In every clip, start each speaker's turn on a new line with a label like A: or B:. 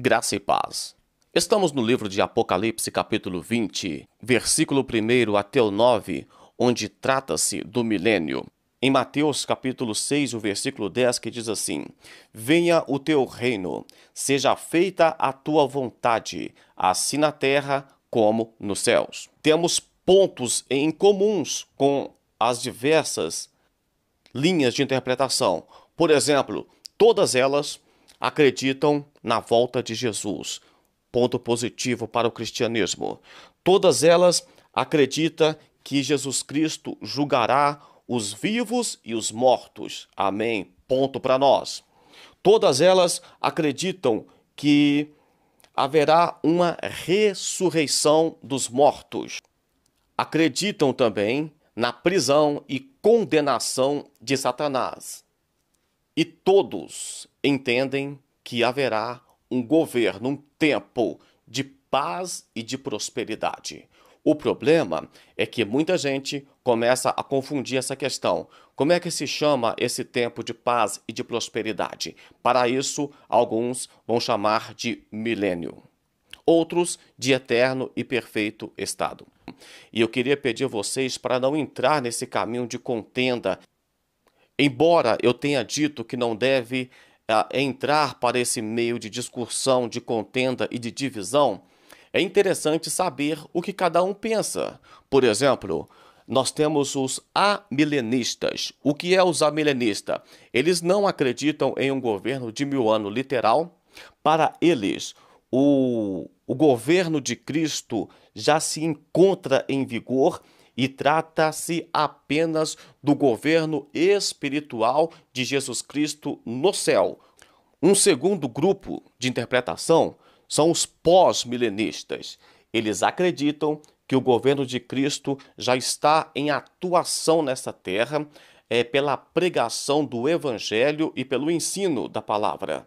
A: Graça e paz. Estamos no livro de Apocalipse, capítulo 20, versículo 1 até o 9, onde trata-se do milênio. Em Mateus, capítulo 6, o versículo 10, que diz assim: Venha o teu reino, seja feita a tua vontade, assim na terra como nos céus. Temos pontos em comuns com as diversas linhas de interpretação. Por exemplo, todas elas acreditam na volta de Jesus. Ponto positivo para o cristianismo. Todas elas acreditam que Jesus Cristo julgará os vivos e os mortos. Amém. Ponto para nós. Todas elas acreditam que haverá uma ressurreição dos mortos. Acreditam também na prisão e condenação de Satanás. E todos entendem que haverá um governo, um tempo de paz e de prosperidade. O problema é que muita gente começa a confundir essa questão. Como é que se chama esse tempo de paz e de prosperidade? Para isso, alguns vão chamar de milênio, outros de eterno e perfeito estado. E eu queria pedir a vocês para não entrar nesse caminho de contenda. Embora eu tenha dito que não deve entrar para esse meio de discussão, de contenda e de divisão, é interessante saber o que cada um pensa. Por exemplo, nós temos os amilenistas. O que é os amilenistas? Eles não acreditam em um governo de mil anos literal. Para eles, o, o governo de Cristo já se encontra em vigor e trata-se apenas do governo espiritual de Jesus Cristo no céu. Um segundo grupo de interpretação são os pós-milenistas. Eles acreditam que o governo de Cristo já está em atuação nesta terra é, pela pregação do Evangelho e pelo ensino da palavra.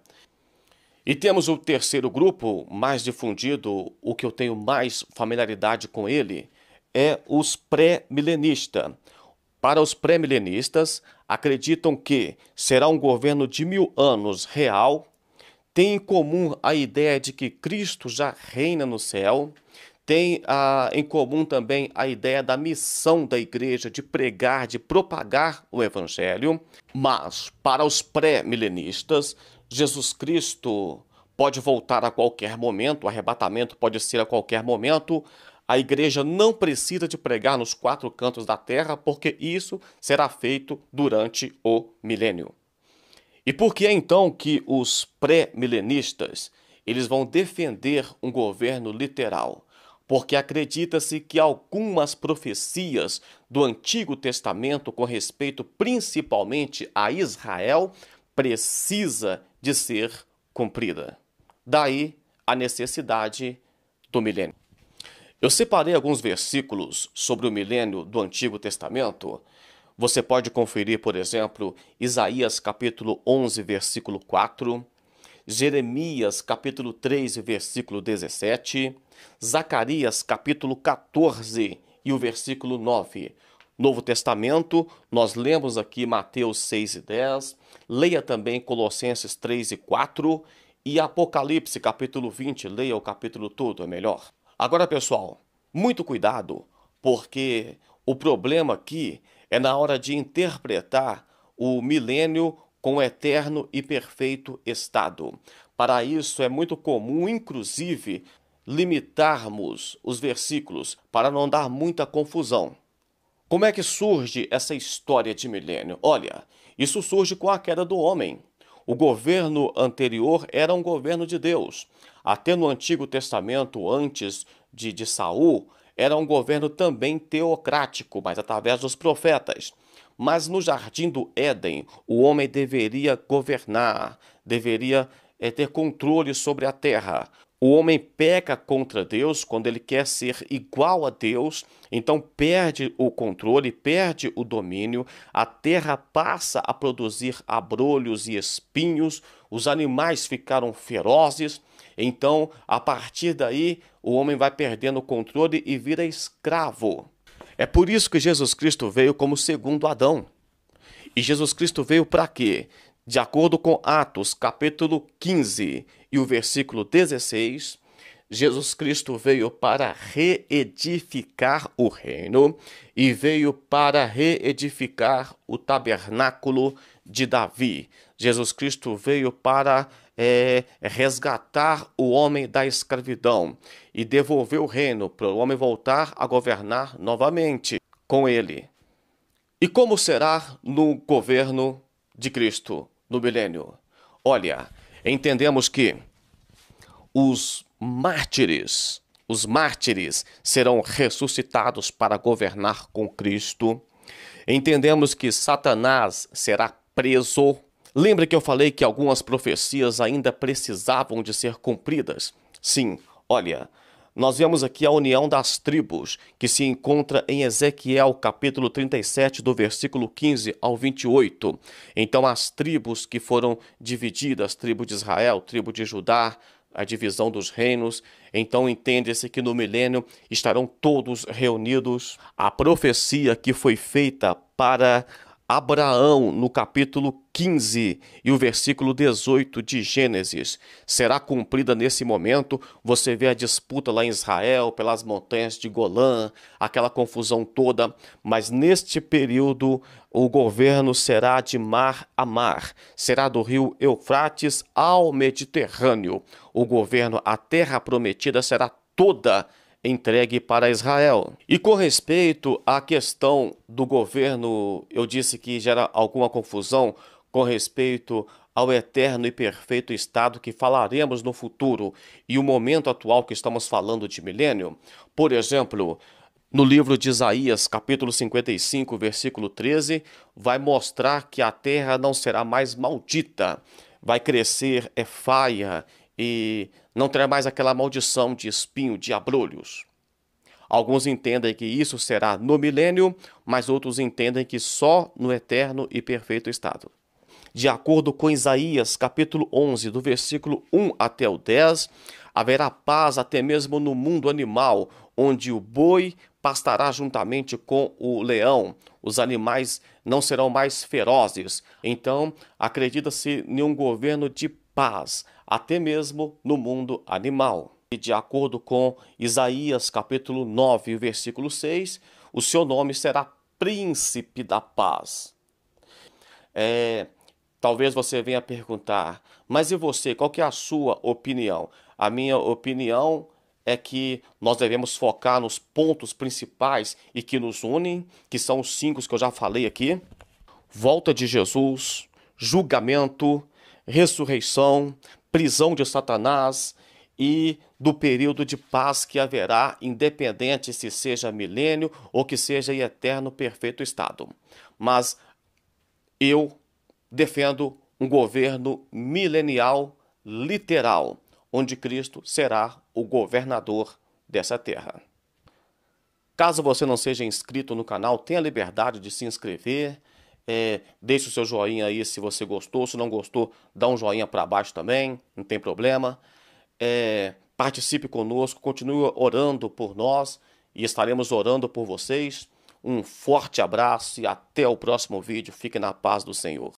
A: E temos o terceiro grupo, mais difundido, o que eu tenho mais familiaridade com ele, é os pré-milenistas. Para os pré-milenistas, acreditam que será um governo de mil anos real, tem em comum a ideia de que Cristo já reina no céu, tem ah, em comum também a ideia da missão da igreja de pregar, de propagar o evangelho, mas para os pré-milenistas, Jesus Cristo pode voltar a qualquer momento, o arrebatamento pode ser a qualquer momento, a igreja não precisa de pregar nos quatro cantos da terra, porque isso será feito durante o milênio. E por que é então que os pré-milenistas eles vão defender um governo literal? Porque acredita-se que algumas profecias do Antigo Testamento com respeito principalmente a Israel precisa de ser cumprida. Daí a necessidade do milênio. Eu separei alguns versículos sobre o milênio do Antigo Testamento. Você pode conferir, por exemplo, Isaías capítulo 11, versículo 4, Jeremias capítulo 3, versículo 17, Zacarias capítulo 14 e o versículo 9. Novo Testamento, nós lemos aqui Mateus 6 e 10, leia também Colossenses 3 e 4 e Apocalipse capítulo 20, leia o capítulo todo, é melhor. Agora, pessoal, muito cuidado, porque o problema aqui é na hora de interpretar o milênio com eterno e perfeito estado. Para isso, é muito comum, inclusive, limitarmos os versículos para não dar muita confusão. Como é que surge essa história de milênio? Olha, isso surge com a queda do homem. O governo anterior era um governo de Deus. Até no Antigo Testamento, antes de, de Saul, era um governo também teocrático, mas através dos profetas. Mas no jardim do Éden, o homem deveria governar, deveria é, ter controle sobre a terra. O homem peca contra Deus quando ele quer ser igual a Deus, então perde o controle, perde o domínio, a terra passa a produzir abrolhos e espinhos, os animais ficaram ferozes. Então, a partir daí, o homem vai perdendo o controle e vira escravo. É por isso que Jesus Cristo veio como segundo Adão. E Jesus Cristo veio para quê? de acordo com Atos, capítulo 15 e o versículo 16, Jesus Cristo veio para reedificar o reino e veio para reedificar o tabernáculo de Davi. Jesus Cristo veio para é, resgatar o homem da escravidão e devolver o reino para o homem voltar a governar novamente com ele. E como será no governo de Cristo? no milênio. Olha, entendemos que os mártires, os mártires serão ressuscitados para governar com Cristo. Entendemos que Satanás será preso. Lembra que eu falei que algumas profecias ainda precisavam de ser cumpridas? Sim, olha, nós vemos aqui a união das tribos, que se encontra em Ezequiel capítulo 37, do versículo 15 ao 28. Então, as tribos que foram divididas, tribo de Israel, tribo de Judá, a divisão dos reinos. Então entende-se que no milênio estarão todos reunidos. A profecia que foi feita para Abraão, no capítulo 15 e o versículo 18 de Gênesis. Será cumprida nesse momento. Você vê a disputa lá em Israel, pelas montanhas de Golã, aquela confusão toda. Mas neste período, o governo será de mar a mar, será do rio Eufrates ao Mediterrâneo. O governo, a terra prometida, será toda entregue para Israel. E com respeito à questão do governo, eu disse que gera alguma confusão com respeito ao eterno e perfeito estado que falaremos no futuro e o momento atual que estamos falando de milênio. Por exemplo, no livro de Isaías, capítulo 55, versículo 13, vai mostrar que a terra não será mais maldita, vai crescer efaia é e não terá mais aquela maldição de espinho, de abrolhos. Alguns entendem que isso será no milênio, mas outros entendem que só no eterno e perfeito estado. De acordo com Isaías, capítulo 11, do versículo 1 até o 10, haverá paz até mesmo no mundo animal, onde o boi pastará juntamente com o leão. Os animais não serão mais ferozes. Então, acredita-se em um governo de paz, até mesmo no mundo animal. E de acordo com Isaías capítulo 9, versículo 6, o seu nome será príncipe da paz. É, talvez você venha perguntar, mas e você, qual é a sua opinião? A minha opinião é que nós devemos focar nos pontos principais e que nos unem, que são os cinco que eu já falei aqui: volta de Jesus, julgamento, ressurreição, prisão de Satanás e do período de paz que haverá, independente se seja milênio ou que seja em eterno perfeito estado. Mas eu defendo um governo milenial literal, onde Cristo será o governador dessa terra. Caso você não seja inscrito no canal, tenha a liberdade de se inscrever é, deixe o seu joinha aí se você gostou. Se não gostou, dá um joinha para baixo também, não tem problema. É, participe conosco, continue orando por nós e estaremos orando por vocês. Um forte abraço e até o próximo vídeo. Fique na paz do Senhor.